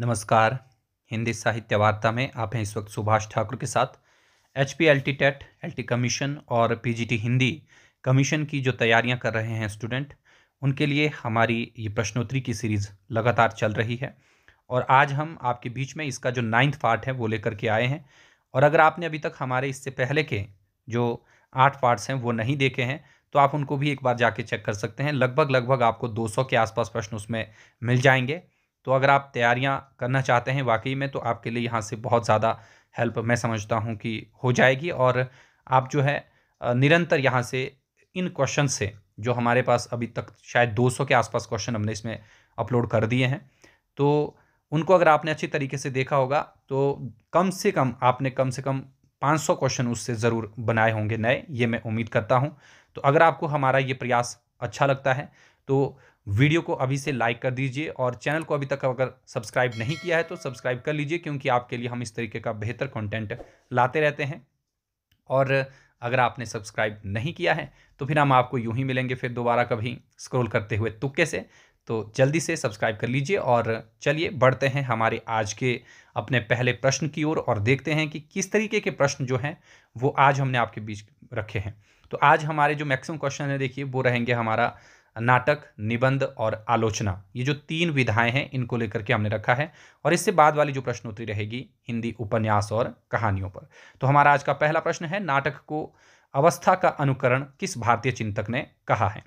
नमस्कार हिंदी साहित्य वार्ता में आप हैं इस वक्त सुभाष ठाकुर के साथ H P L T TET L T commission और P G T Hindi commission की जो तैयारियां कर रहे हैं स्टूडेंट उनके लिए हमारी ये प्रश्नोत्तरी की सीरीज़ लगातार चल रही है और आज हम आपके बीच में इसका जो नाइन्थ पार्ट है वो लेकर के आए हैं और अगर आपने अभी तक हमारे इससे पहले के जो आठ पार्ट्स हैं वो नहीं देखे हैं तो आप उनको भी एक बार जाके चेक कर सकते हैं लगभग लगभग आपको 200 के आसपास प्रश्न उसमें मिल जाएंगे तो अगर आप तैयारियां करना चाहते हैं वाकई में तो आपके लिए यहाँ से बहुत ज़्यादा हेल्प मैं समझता हूँ कि हो जाएगी और आप जो है निरंतर यहाँ से इन क्वेश्चन से जो हमारे पास अभी तक शायद 200 के आसपास क्वेश्चन हमने इसमें अपलोड कर दिए हैं तो उनको अगर आपने अच्छी तरीके से देखा होगा तो कम से कम आपने कम से कम 500 क्वेश्चन उससे ज़रूर बनाए होंगे नए ये मैं उम्मीद करता हूँ तो अगर आपको हमारा ये प्रयास अच्छा लगता है तो वीडियो को अभी से लाइक कर दीजिए और चैनल को अभी तक अगर सब्सक्राइब नहीं किया है तो सब्सक्राइब कर लीजिए क्योंकि आपके लिए हम इस तरीके का बेहतर कंटेंट लाते रहते हैं और अगर आपने सब्सक्राइब नहीं किया है तो फिर हम आपको यूं ही मिलेंगे फिर दोबारा कभी स्क्रोल करते हुए तुक्के से तो जल्दी से सब्सक्राइब कर लीजिए और चलिए बढ़ते हैं हमारे आज के अपने पहले प्रश्न की ओर और, और देखते हैं कि किस तरीके के प्रश्न जो हैं वो आज हमने आपके बीच रखे हैं तो आज हमारे जो मैक्सिमम क्वेश्चन है देखिए वो रहेंगे हमारा नाटक निबंध और आलोचना ये जो तीन विधाएं हैं इनको लेकर के हमने रखा है और इससे बाद वाली जो प्रश्नोत्तरी रहेगी हिंदी उपन्यास और कहानियों पर तो हमारा आज का पहला प्रश्न है नाटक को अवस्था का अनुकरण किस भारतीय चिंतक ने कहा है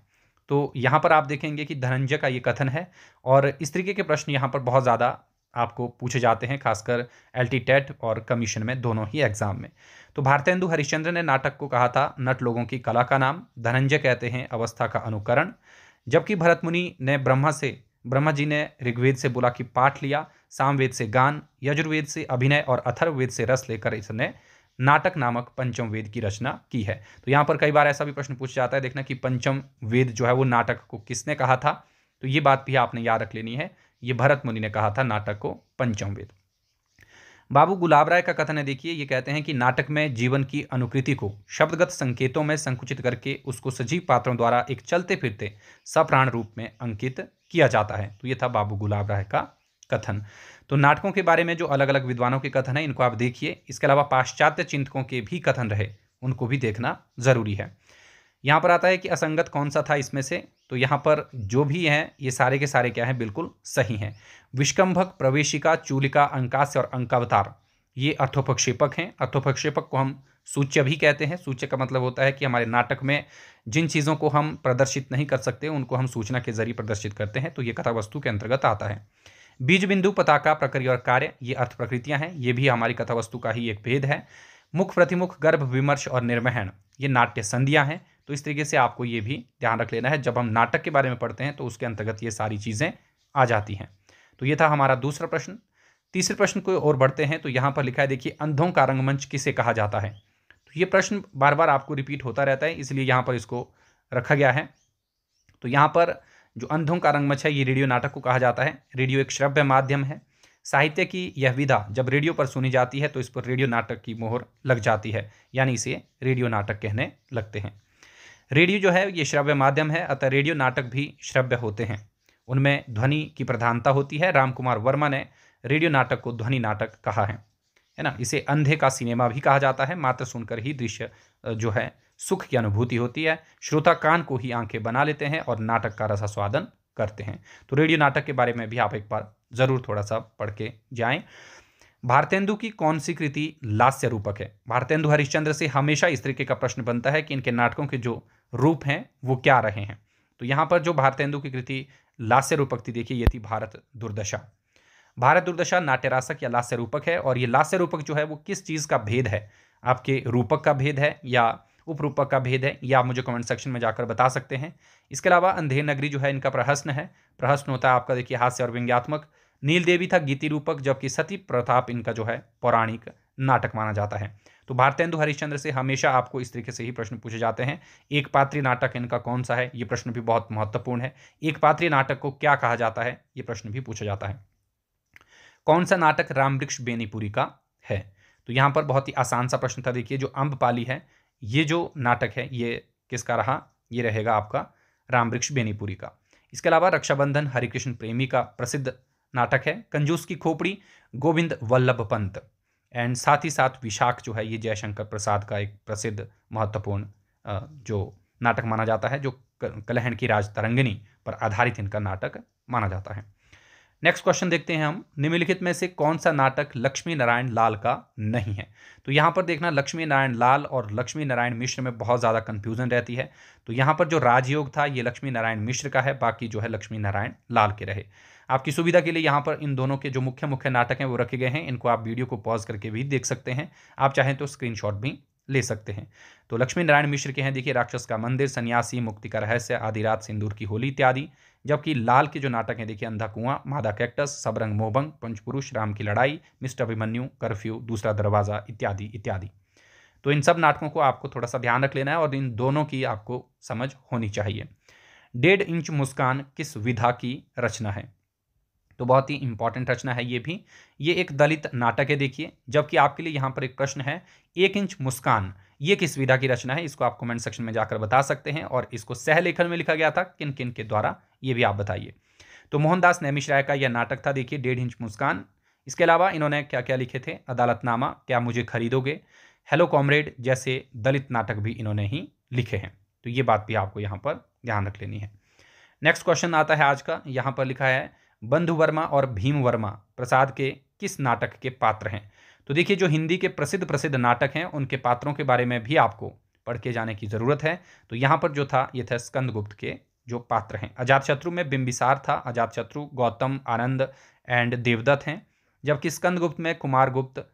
तो यहाँ पर आप देखेंगे कि धनंजय का ये कथन है और इस तरीके के प्रश्न यहाँ पर बहुत ज़्यादा आपको पूछे जाते हैं खासकर एल टी टेट और कमीशन में दोनों ही एग्जाम में तो भारतेंदु हरिश्चंद्र ने नाटक को कहा था नट लोगों की कला का नाम धनंजय कहते हैं अवस्था का अनुकरण जबकि भरत मुनि ने ब्रह्मा से ब्रह्मा जी ने ऋग्वेद से बोला कि पाठ लिया सामवेद से गान यजुर्वेद से अभिनय और अथर्ववेद से रस लेकर इसने नाटक नामक पंचम वेद की रचना की है तो यहाँ पर कई बार ऐसा भी प्रश्न पूछा जाता है देखना कि पंचम वेद जो है वो नाटक को किसने कहा था तो ये बात भी आपने याद रख लेनी है ये भरत मुनि ने कहा था नाटक को पंचम वेद बाबू गुलाब राय का कथन है देखिए ये कहते हैं कि नाटक में जीवन की अनुकृति को शब्दगत संकेतों में संकुचित करके उसको सजीव पात्रों द्वारा एक चलते फिरते सप्राण रूप में अंकित किया जाता है तो ये था बाबू गुलाब राय का कथन तो नाटकों के बारे में जो अलग अलग विद्वानों के कथन है इनको आप देखिए इसके अलावा पाश्चात्य चिंतकों के भी कथन रहे उनको भी देखना जरूरी है यहाँ पर आता है कि असंगत कौन सा था इसमें से तो यहाँ पर जो भी हैं ये सारे के सारे क्या हैं बिल्कुल सही हैं विष्कम्भक प्रवेशिका चूलिका अंकास्य और अंकावतार ये अर्थोपक्षेपक हैं अर्थोपक्षेपक को हम सूच्य भी कहते हैं सूच्य का मतलब होता है कि हमारे नाटक में जिन चीज़ों को हम प्रदर्शित नहीं कर सकते उनको हम सूचना के जरिए प्रदर्शित करते हैं तो ये कथा वस्तु के अंतर्गत आता है बीज बिंदु पताका प्रक्रिया और कार्य ये अर्थ प्रकृतियाँ हैं ये भी हमारी कथा वस्तु का ही एक भेद है मुख प्रतिमुख गर्भ विमर्श और निर्वहन ये नाट्य संधियाँ हैं तो इस तरीके से आपको ये भी ध्यान रख लेना है जब हम नाटक के बारे में पढ़ते हैं तो उसके अंतर्गत ये सारी चीज़ें आ जाती हैं तो ये था हमारा दूसरा प्रश्न तीसरे प्रश्न को और बढ़ते हैं तो यहाँ पर लिखा है देखिए अंधों का रंगमंच किसे कहा जाता है तो ये प्रश्न बार बार आपको रिपीट होता रहता है इसलिए यहाँ पर इसको रखा गया है तो यहाँ पर जो अंधों का रंगमंच है ये रेडियो नाटक को कहा जाता है रेडियो एक श्रव्य माध्यम है साहित्य की यह विधा जब रेडियो पर सुनी जाती है तो इस पर रेडियो नाटक की मोहर लग जाती है यानी इसे रेडियो नाटक कहने लगते हैं रेडियो जो है ये श्रव्य माध्यम है अतः रेडियो नाटक भी श्रव्य होते हैं उनमें ध्वनि की प्रधानता होती है रामकुमार वर्मा ने रेडियो नाटक को ध्वनि नाटक कहा है है ना इसे अंधे का सिनेमा भी कहा जाता है मात्र सुनकर ही दृश्य जो है सुख की अनुभूति होती है श्रोता कान को ही आंखें बना लेते हैं और नाटक का रसा स्वादन करते हैं तो रेडियो नाटक के बारे में भी आप एक बार ज़रूर थोड़ा सा पढ़ के जाएँ भारतेंदु की कौन सी कृति लास्य रूपक है भारतेंदु हरिश्चंद्र से हमेशा इस तरीके का प्रश्न बनता है कि इनके नाटकों के जो रूप हैं वो क्या रहे हैं तो यहाँ पर जो भारतेंदु की कृति लास्य रूपक थी देखिए ये थी भारत दुर्दशा भारत दुर्दशा नाट्यरासक या लास्य रूपक है और ये लास्य रूपक जो है वो किस चीज़ का भेद है आपके रूपक का भेद है या उपरूपक का भेद है या आप मुझे कमेंट सेक्शन में जाकर बता सकते हैं इसके अलावा अंधेर नगरी जो है इनका प्रहस्न है प्रहस्न होता है आपका देखिए हास्य और व्यंग्यात्मक नील देवी था गीति रूपक जबकि सती प्रताप इनका जो है पौराणिक नाटक माना जाता है तो भारतेंदु हरिश्चंद्र से हमेशा आपको इस तरीके से ही प्रश्न पूछे जाते हैं एक पात्री नाटक इनका कौन सा है ये प्रश्न भी बहुत महत्वपूर्ण है एक पात्री नाटक को क्या कहा जाता है ये प्रश्न भी पूछा जाता है कौन सा नाटक रामवृक्ष बेनीपुरी का है तो यहाँ पर बहुत ही आसान सा प्रश्न था देखिए जो अम्बपाली है ये जो नाटक है ये किसका रहा ये रहेगा आपका रामवृक्ष बेनीपुरी का इसके अलावा रक्षाबंधन हरिकृष्ण प्रेमी का प्रसिद्ध नाटक है कंजूस की खोपड़ी गोविंद वल्लभ पंत एंड साथ ही साथ विशाख जो है ये जयशंकर प्रसाद का एक प्रसिद्ध महत्वपूर्ण जो नाटक माना जाता है जो कलहण की राज तरंगिनी पर आधारित इनका नाटक माना जाता है नेक्स्ट क्वेश्चन देखते हैं हम निम्नलिखित में से कौन सा नाटक लक्ष्मी नारायण लाल का नहीं है तो यहाँ पर देखना लक्ष्मी नारायण लाल और लक्ष्मी नारायण मिश्र में बहुत ज़्यादा कन्फ्यूजन रहती है तो यहाँ पर जो राजयोग था ये लक्ष्मी नारायण मिश्र का है बाकी जो है लक्ष्मी नारायण लाल के रहे आपकी सुविधा के लिए यहाँ पर इन दोनों के जो मुख्य मुख्य नाटक हैं वो रखे गए हैं इनको आप वीडियो को पॉज करके भी देख सकते हैं आप चाहें तो स्क्रीनशॉट भी ले सकते हैं तो लक्ष्मी नारायण मिश्र के हैं देखिए राक्षस का मंदिर सन्यासी मुक्ति का रहस्य आधी रात सिंदूर की होली इत्यादि जबकि लाल के जो नाटक हैं देखिए अंधा कुआं मादा कैक्टस सबरंग मोबंग पंचपुरुष राम की लड़ाई मिस्टर अभिमन्यु कर्फ्यू दूसरा दरवाज़ा इत्यादि इत्यादि तो इन सब नाटकों को आपको थोड़ा सा ध्यान रख लेना है और इन दोनों की आपको समझ होनी चाहिए डेढ़ इंच मुस्कान किस विधा की रचना है तो बहुत ही इंपॉर्टेंट रचना है ये भी ये एक दलित नाटक है देखिए जबकि आपके लिए यहाँ पर एक प्रश्न है एक इंच मुस्कान ये किस विधा की रचना है इसको आप कमेंट सेक्शन में जाकर बता सकते हैं और इसको सह लेखन में लिखा गया था किन किन के द्वारा ये भी आप बताइए तो मोहनदास नैमिश राय का यह नाटक था देखिए डेढ़ इंच मुस्कान इसके अलावा इन्होंने क्या क्या लिखे थे अदालतनामा क्या मुझे खरीदोगे हेलो कॉमरेड जैसे दलित नाटक भी इन्होंने ही लिखे हैं तो ये बात भी आपको यहाँ पर ध्यान रख लेनी है नेक्स्ट क्वेश्चन आता है आज का यहाँ पर लिखा है बंधु वर्मा और भीम वर्मा प्रसाद के किस नाटक के पात्र हैं तो देखिए जो हिंदी के प्रसिद्ध प्रसिद्ध नाटक हैं उनके पात्रों के बारे में भी आपको पढ़ के जाने की ज़रूरत है तो यहाँ पर जो था ये था स्कंदगुप्त के जो पात्र हैं अजातशत्रु में बिम्बिसार था अजातशत्रु गौतम आनंद एंड देवदत्त हैं जबकि स्कंदगुप्त में कुमारगुप्त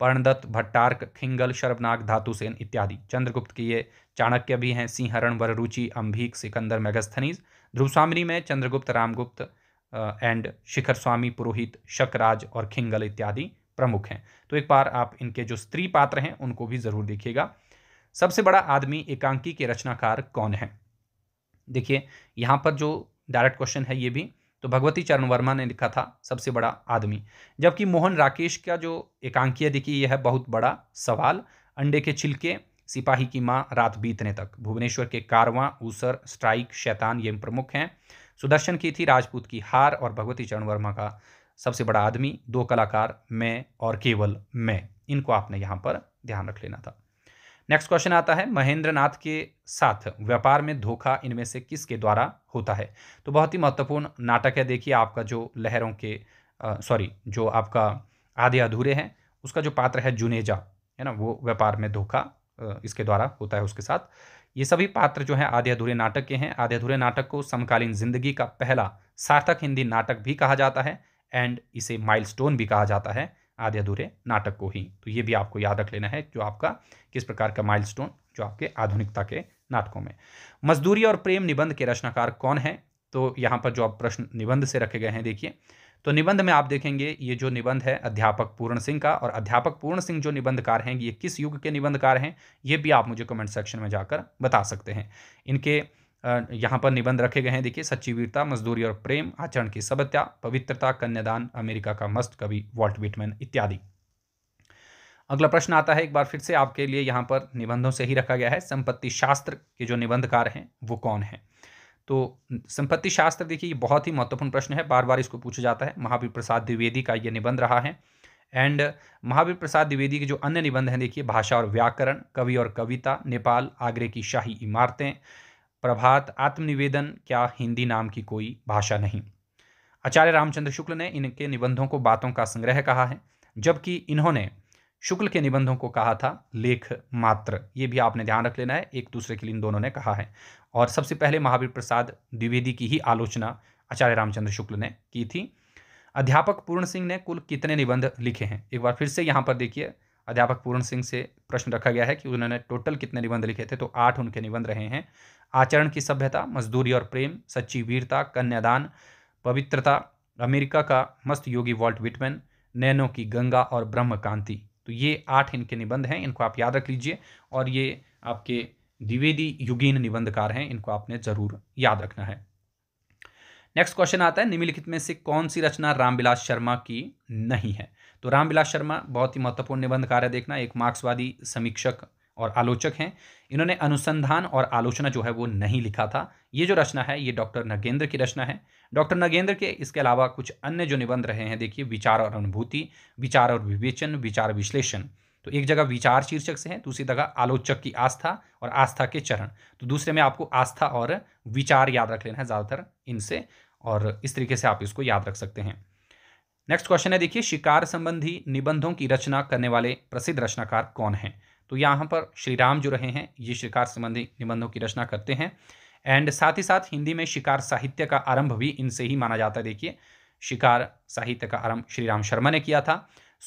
पर्णदत्त भट्टार्क खिंगल शर्वनाग धातुसेन इत्यादि चंद्रगुप्त के ये चाणक्य भी हैं सिंहरण वररुचि अंभीक सिकंदर मेघस्थनीज ध्रुवसामरी में चंद्रगुप्त रामगुप्त एंड शिखर स्वामी पुरोहित शकराज और खिंगल इत्यादि प्रमुख हैं तो एक बार आप इनके जो स्त्री पात्र हैं उनको भी ज़रूर देखिएगा सबसे बड़ा आदमी एकांकी के रचनाकार कौन है देखिए यहाँ पर जो डायरेक्ट क्वेश्चन है ये भी तो भगवती चरण वर्मा ने लिखा था सबसे बड़ा आदमी जबकि मोहन राकेश का जो एकांकी है देखिए यह है बहुत बड़ा सवाल अंडे के छिलके सिपाही की माँ रात बीतने तक भुवनेश्वर के कारवां ऊसर स्ट्राइक शैतान ये प्रमुख हैं सुदर्शन की थी राजपूत की हार और भगवती चरण वर्मा का सबसे बड़ा आदमी दो कलाकार मैं और केवल मैं इनको आपने यहाँ पर ध्यान रख लेना था नेक्स्ट क्वेश्चन आता है महेंद्र नाथ के साथ व्यापार में धोखा इनमें से किसके द्वारा होता है तो बहुत ही महत्वपूर्ण नाटक है देखिए आपका जो लहरों के सॉरी जो आपका आधे अधूरे हैं उसका जो पात्र है जुनेजा है ना वो व्यापार में धोखा इसके द्वारा होता है उसके साथ ये सभी पात्र जो हैं आधे अधूरे नाटक के हैं आधे अधूरे नाटक को समकालीन जिंदगी का पहला सार्थक हिंदी नाटक भी कहा जाता है एंड इसे माइलस्टोन भी कहा जाता है आधे अधूरे नाटक को ही तो ये भी आपको याद रख लेना है जो आपका किस प्रकार का माइलस्टोन जो आपके आधुनिकता के नाटकों में मजदूरी और प्रेम निबंध के रचनाकार कौन है तो यहाँ पर जो आप प्रश्न निबंध से रखे गए हैं देखिए तो निबंध में आप देखेंगे ये जो निबंध है अध्यापक पूर्ण सिंह का और अध्यापक पूर्ण सिंह जो निबंधकार हैं ये किस युग के निबंधकार हैं ये भी आप मुझे कमेंट सेक्शन में जाकर बता सकते हैं इनके यहाँ पर निबंध रखे गए हैं देखिए सच्ची वीरता मजदूरी और प्रेम आचरण की सभ्यता पवित्रता कन्यादान अमेरिका का मस्त कवि वॉल्ट विटमैन इत्यादि अगला प्रश्न आता है एक बार फिर से आपके लिए यहाँ पर निबंधों से ही रखा गया है संपत्ति शास्त्र के जो निबंधकार हैं वो कौन हैं तो संपत्ति शास्त्र देखिए ये बहुत ही महत्वपूर्ण प्रश्न है बार बार इसको पूछा जाता है महावीर प्रसाद द्विवेदी का ये निबंध रहा है एंड महावीर प्रसाद द्विवेदी के जो अन्य निबंध हैं देखिए भाषा और व्याकरण कवि और कविता नेपाल आगरे की शाही इमारतें प्रभात आत्मनिवेदन क्या हिंदी नाम की कोई भाषा नहीं आचार्य रामचंद्र शुक्ल ने इनके निबंधों को बातों का संग्रह कहा है जबकि इन्होंने शुक्ल के निबंधों को कहा था लेख मात्र ये भी आपने ध्यान रख लेना है एक दूसरे के लिए इन दोनों ने कहा है और सबसे पहले महावीर प्रसाद द्विवेदी की ही आलोचना आचार्य रामचंद्र शुक्ल ने की थी अध्यापक पूर्ण सिंह ने कुल कितने निबंध लिखे हैं एक बार फिर से यहाँ पर देखिए अध्यापक पूर्ण सिंह से प्रश्न रखा गया है कि उन्होंने टोटल कितने निबंध लिखे थे तो आठ उनके निबंध रहे हैं आचरण की सभ्यता मजदूरी और प्रेम सच्ची वीरता कन्यादान पवित्रता अमेरिका का मस्त योगी वॉल्ट विटमैन नैनो की गंगा और ब्रह्म कांति ये आठ इनके निबंध हैं इनको आप याद रख लीजिए और ये आपके द्विवेदी युगीन निबंधकार हैं इनको आपने जरूर याद रखना है नेक्स्ट क्वेश्चन आता है निम्नलिखित में से कौन सी रचना रामविलास शर्मा की नहीं है तो रामविलास शर्मा बहुत ही महत्वपूर्ण निबंधकार है देखना एक मार्क्सवादी समीक्षक और आलोचक हैं इन्होंने अनुसंधान और आलोचना जो है वो नहीं लिखा था ये जो रचना है ये डॉक्टर नगेंद्र की रचना है डॉक्टर नगेंद्र के इसके अलावा कुछ अन्य जो निबंध रहे हैं देखिए विचार और अनुभूति विचार और विवेचन विचार विश्लेषण तो एक जगह विचार शीर्षक से है दूसरी जगह आलोचक की आस्था और आस्था के चरण तो दूसरे में आपको आस्था और विचार याद रख लेना है ज़्यादातर इनसे और इस तरीके से आप इसको याद रख सकते हैं नेक्स्ट क्वेश्चन है देखिए शिकार संबंधी निबंधों की रचना करने वाले प्रसिद्ध रचनाकार कौन हैं तो यहाँ पर श्री राम जो रहे हैं ये शिकार संबंधी निबंधों की रचना करते हैं एंड साथ ही साथ हिंदी में शिकार साहित्य का आरंभ भी इनसे ही माना जाता है देखिए शिकार साहित्य का आरंभ श्री राम शर्मा ने किया था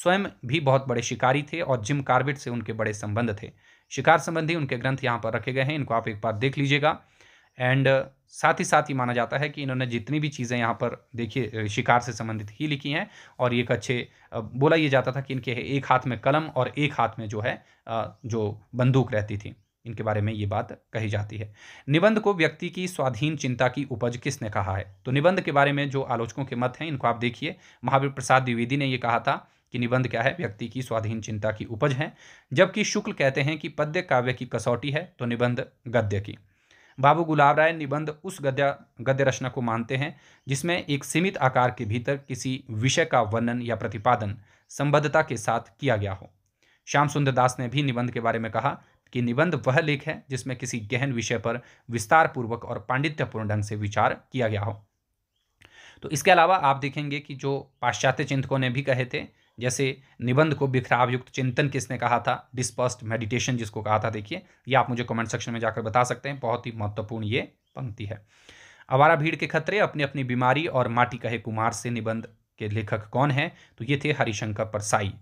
स्वयं भी बहुत बड़े शिकारी थे और जिम कार्बेट से उनके बड़े संबंध थे शिकार संबंधी उनके ग्रंथ यहाँ पर रखे गए हैं इनको आप एक बार देख लीजिएगा एंड uh, साथ ही साथ ही माना जाता है कि इन्होंने जितनी भी चीज़ें यहाँ पर देखिए शिकार से संबंधित ही लिखी हैं और एक अच्छे बोला ये जाता था कि इनके एक हाथ में कलम और एक हाथ में जो है जो बंदूक रहती थी इनके बारे में ये बात कही जाती है निबंध को व्यक्ति की स्वाधीन चिंता की उपज किसने कहा है तो निबंध के बारे में जो आलोचकों के मत हैं इनको आप देखिए महावीर प्रसाद द्विवेदी ने ये कहा था कि निबंध क्या है व्यक्ति की स्वाधीन चिंता की उपज है जबकि शुक्ल कहते हैं कि पद्य काव्य की कसौटी है तो निबंध गद्य की बाबू गुलाब राय निबंध उस गद्य गद्य रचना को मानते हैं जिसमें एक सीमित आकार के भीतर किसी विषय का वर्णन या प्रतिपादन संबद्धता के साथ किया गया हो श्याम सुंदर दास ने भी निबंध के बारे में कहा कि निबंध वह लेख है जिसमें किसी गहन विषय पर विस्तारपूर्वक और पांडित्यपूर्ण ढंग से विचार किया गया हो तो इसके अलावा आप देखेंगे कि जो पाश्चात्य चिंतकों ने भी कहे थे जैसे निबंध को बिखराव युक्त चिंतन किसने कहा था डिस्पर्स्ड मेडिटेशन जिसको कहा था देखिए ये आप मुझे कमेंट सेक्शन में जाकर बता सकते हैं बहुत ही महत्वपूर्ण ये पंक्ति है अवारा भीड़ के खतरे अपनी अपनी बीमारी और माटी कहे कुमार से निबंध के लेखक कौन है तो ये थे हरिशंकर परसाई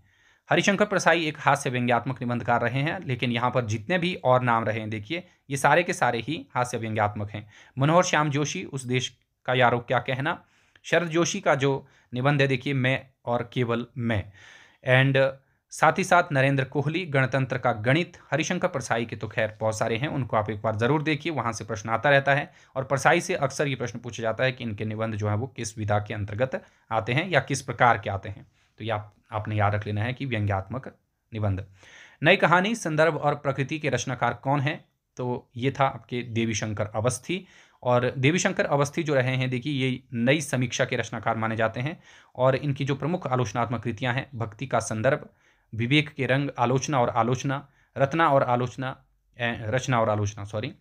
हरिशंकर प्रसाई एक हास्य व्यंग्यात्मक निबंधकार रहे हैं लेकिन यहाँ पर जितने भी और नाम रहे हैं देखिए ये सारे के सारे ही हास्य व्यंग्यात्मक हैं मनोहर श्याम जोशी उस देश का यारो क्या कहना शरद जोशी का जो निबंध है देखिए मैं और केवल मैं एंड साथ ही साथ नरेंद्र कोहली गणतंत्र का गणित हरिशंकर परसाई के तो खैर बहुत सारे हैं उनको आप एक बार ज़रूर देखिए वहाँ से प्रश्न आता रहता है और परसाई से अक्सर ये प्रश्न पूछा जाता है कि इनके निबंध जो है वो किस विधा के अंतर्गत आते हैं या किस प्रकार के आते हैं तो ये आप, आपने याद रख लेना है कि व्यंग्यात्मक निबंध नई कहानी संदर्भ और प्रकृति के रचनाकार कौन है तो ये था आपके देवी शंकर अवस्थी और देवीशंकर अवस्थी जो रहे हैं देखिए ये नई समीक्षा के रचनाकार माने जाते हैं और इनकी जो प्रमुख आलोचनात्मक कृतियाँ हैं भक्ति का संदर्भ विवेक के रंग आलोचना और आलोचना रत्ना और आलोचना रचना और आलोचना सॉरी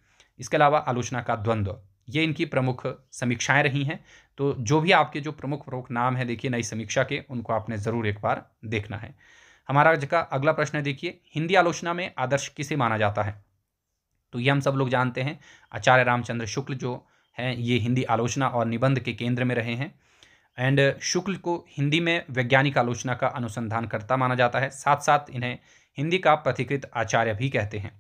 इसके अलावा आलोचना का द्वंद्व ये इनकी प्रमुख समीक्षाएं रही हैं तो जो भी आपके जो प्रमुख प्रमुख नाम है देखिए नई समीक्षा के उनको आपने ज़रूर एक बार देखना है हमारा जगह अगला प्रश्न है देखिए हिंदी आलोचना में आदर्श किसे माना जाता है तो ये हम सब लोग जानते हैं आचार्य रामचंद्र शुक्ल जो हैं ये हिंदी आलोचना और निबंध के केंद्र में रहे हैं एंड शुक्ल को हिंदी में वैज्ञानिक आलोचना का अनुसंधानकर्ता माना जाता है साथ साथ इन्हें हिंदी का प्रतिकृत आचार्य भी कहते हैं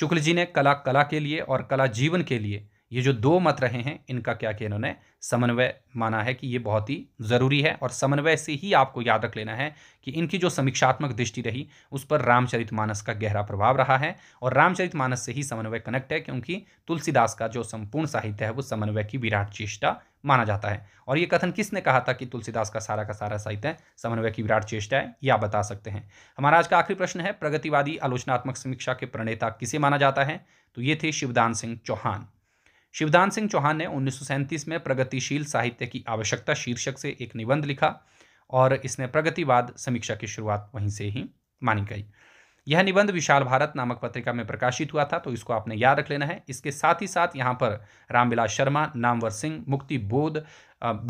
शुक्ल जी ने कला कला के लिए और कला जीवन के लिए ये जो दो मत रहे हैं इनका क्या कि इन्होंने समन्वय माना है कि ये बहुत ही ज़रूरी है और समन्वय से ही आपको याद रख लेना है कि इनकी जो समीक्षात्मक दृष्टि रही उस पर रामचरितमानस का गहरा प्रभाव रहा है और रामचरितमानस से ही समन्वय कनेक्ट है क्योंकि तुलसीदास का जो संपूर्ण साहित्य है वो समन्वय की विराट चेष्टा माना जाता है और ये कथन किसने कहा था कि तुलसीदास का सारा का सारा साहित्य समन्वय की विराट चेष्टा है या बता सकते हैं हमारा आज का आखिरी प्रश्न है प्रगतिवादी आलोचनात्मक समीक्षा के प्रणेता किसे माना जाता है तो ये थे शिवदान सिंह चौहान शिवदान सिंह चौहान ने उन्नीस में प्रगतिशील साहित्य की आवश्यकता शीर्षक से एक निबंध लिखा और इसने प्रगतिवाद समीक्षा की शुरुआत वहीं से ही मानी गई यह निबंध विशाल भारत नामक पत्रिका में प्रकाशित हुआ था तो इसको आपने याद रख लेना है इसके साथ ही साथ यहाँ पर रामविलास शर्मा नामवर सिंह मुक्ति बोध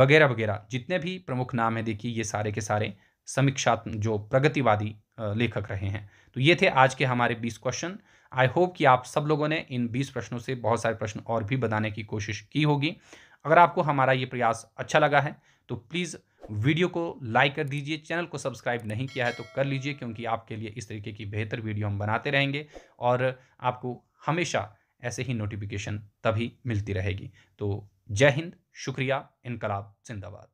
वगैरह वगैरह जितने भी प्रमुख नाम हैं देखिए ये सारे के सारे समीक्षात्मक जो प्रगतिवादी लेखक रहे हैं तो ये थे आज के हमारे बीस क्वेश्चन आई होप कि आप सब लोगों ने इन 20 प्रश्नों से बहुत सारे प्रश्न और भी बनाने की कोशिश की होगी अगर आपको हमारा ये प्रयास अच्छा लगा है तो प्लीज़ वीडियो को लाइक कर दीजिए चैनल को सब्सक्राइब नहीं किया है तो कर लीजिए क्योंकि आपके लिए इस तरीके की बेहतर वीडियो हम बनाते रहेंगे और आपको हमेशा ऐसे ही नोटिफिकेशन तभी मिलती रहेगी तो जय हिंद शुक्रिया इनकलाब जिंदाबाद